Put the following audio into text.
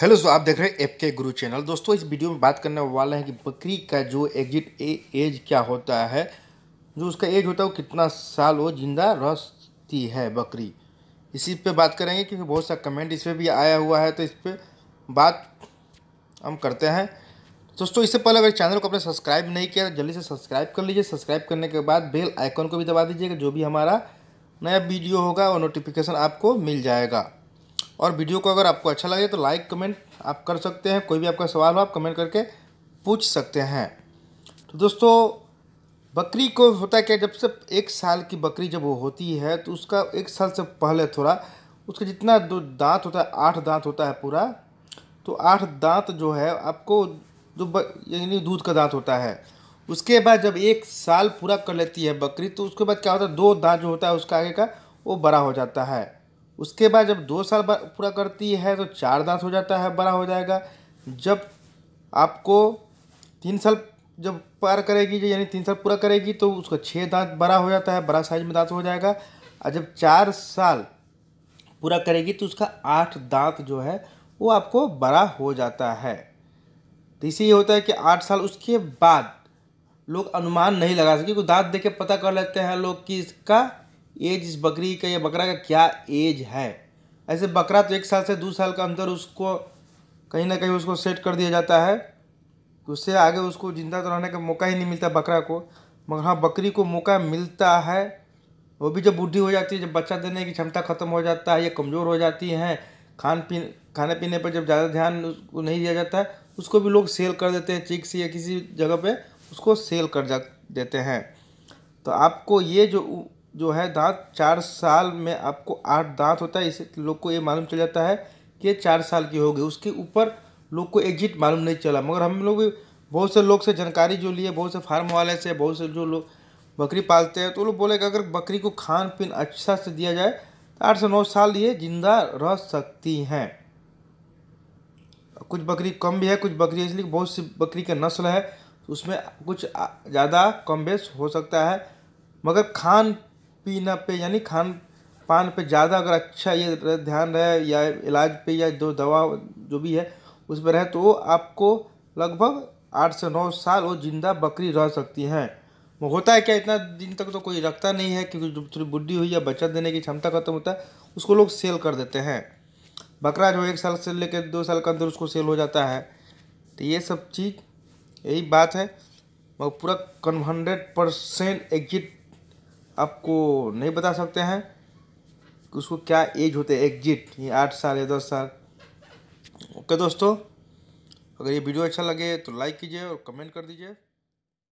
hello दोस्तों आप देख रहे हैं एफ के गुरु चैनल दोस्तों इस वीडियो में बात करने वाले हैं कि बकरी का जो एग्जिट ए एज क्या होता है जो उसका एज होता है वो कितना साल वो जिंदा रहती है बकरी इसी पे बात करेंगे क्योंकि बहुत सा कमेंट इस पर भी आया हुआ है तो इस पर बात हम करते हैं दोस्तों इससे पहले अगर चैनल को आपने सब्सक्राइब नहीं किया तो जल्दी से सब्सक्राइब कर लीजिए सब्सक्राइब करने के बाद बेल आइकॉन को भी दबा दीजिएगा जो भी हमारा नया वीडियो होगा वो नोटिफिकेशन आपको मिल जाएगा और वीडियो को अगर आपको अच्छा लगे तो लाइक कमेंट आप कर सकते हैं कोई भी आपका सवाल हो आप कमेंट करके पूछ सकते हैं तो दोस्तों बकरी को होता क्या जब से एक साल की बकरी जब वो होती है तो उसका एक साल से पहले थोड़ा उसका जितना दो दांत होता है आठ दांत होता है पूरा तो आठ दांत जो है आपको जो यानी दूध का दांत होता है उसके बाद जब एक साल पूरा कर लेती है बकरी तो उसके बाद क्या होता है दो दांत जो होता है उसका आगे का वो बड़ा हो जाता है उसके बाद जब दो साल पूरा करती है तो चार दांत हो जाता है बड़ा हो जाएगा जब आपको तीन साल जब पार करेगी यानी तीन साल पूरा करेगी तो उसका छः दांत बड़ा हो जाता है बड़ा साइज में दांत हो जाएगा और जब चार साल पूरा करेगी तो उसका आठ दांत जो है वो आपको बड़ा हो जाता है तो इसी होता है कि आठ साल उसके बाद लोग अनुमान नहीं लगा सकते क्योंकि दांत देख के पता कर लेते हैं लोग कि इसका एज इस बकरी का या बकरा का क्या एज है ऐसे बकरा तो एक साल से दो साल का अंदर उसको कहीं ना कहीं उसको सेट कर दिया जाता है उससे आगे उसको ज़िंदा तो रहने का मौका ही नहीं मिलता बकरा को मगर हाँ बकरी को मौका मिलता है वो भी जब बूढ़ी हो जाती है जब बच्चा देने की क्षमता ख़त्म हो जाता है या कमज़ोर हो जाती हैं खान पीन खाने पीने पर जब ज़्यादा ध्यान उसको नहीं दिया जाता है उसको भी लोग सेल कर देते हैं चिक्स या किसी जगह पे उसको सेल कर जा देते हैं तो आपको ये जो जो है दांत चार साल में आपको आठ दांत होता है इसे लोग को ये मालूम चल जाता है कि ये चार साल की हो गई उसके ऊपर लोग को एग्जिट मालूम नहीं चला मगर हम लोग बहुत से लोग से जानकारी जो लिए बहुत से फार्म वाले से बहुत से जो लोग बकरी पालते हैं तो लोग बोले कि अगर बकरी को खान पीन अच्छा से दिया जाए तो आठ से नौ साल ये जिंदा रह सकती हैं कुछ बकरी कम भी है कुछ बकरी इसलिए बहुत सी बकरी का नस्ल है तो उसमें कुछ ज़्यादा कम बेस हो सकता है मगर खान पीना पे यानी खान पान पे ज़्यादा अगर अच्छा ये ध्यान रहे या इलाज पे या जो दवा जो भी है उस पर रहे तो आपको लगभग आठ से नौ साल वो जिंदा बकरी रह सकती हैं वो होता है क्या इतना दिन तक तो कोई रखता नहीं है क्योंकि जो थोड़ी बुढ़ी हुई या बच्चा देने की क्षमता खत्म होता है उसको लोग सेल कर देते हैं बकरा जो एक साल से लेकर दो साल के अंदर उसको सेल हो जाता है तो ये सब चीज़ यही बात है मगर पूरा हंड्रेड परसेंट एग्जिट आपको नहीं बता सकते हैं कि उसको क्या एज होते है एग्जिट ये आठ साल या दस साल ओके दोस्तों अगर ये वीडियो अच्छा लगे तो लाइक कीजिए और कमेंट कर दीजिए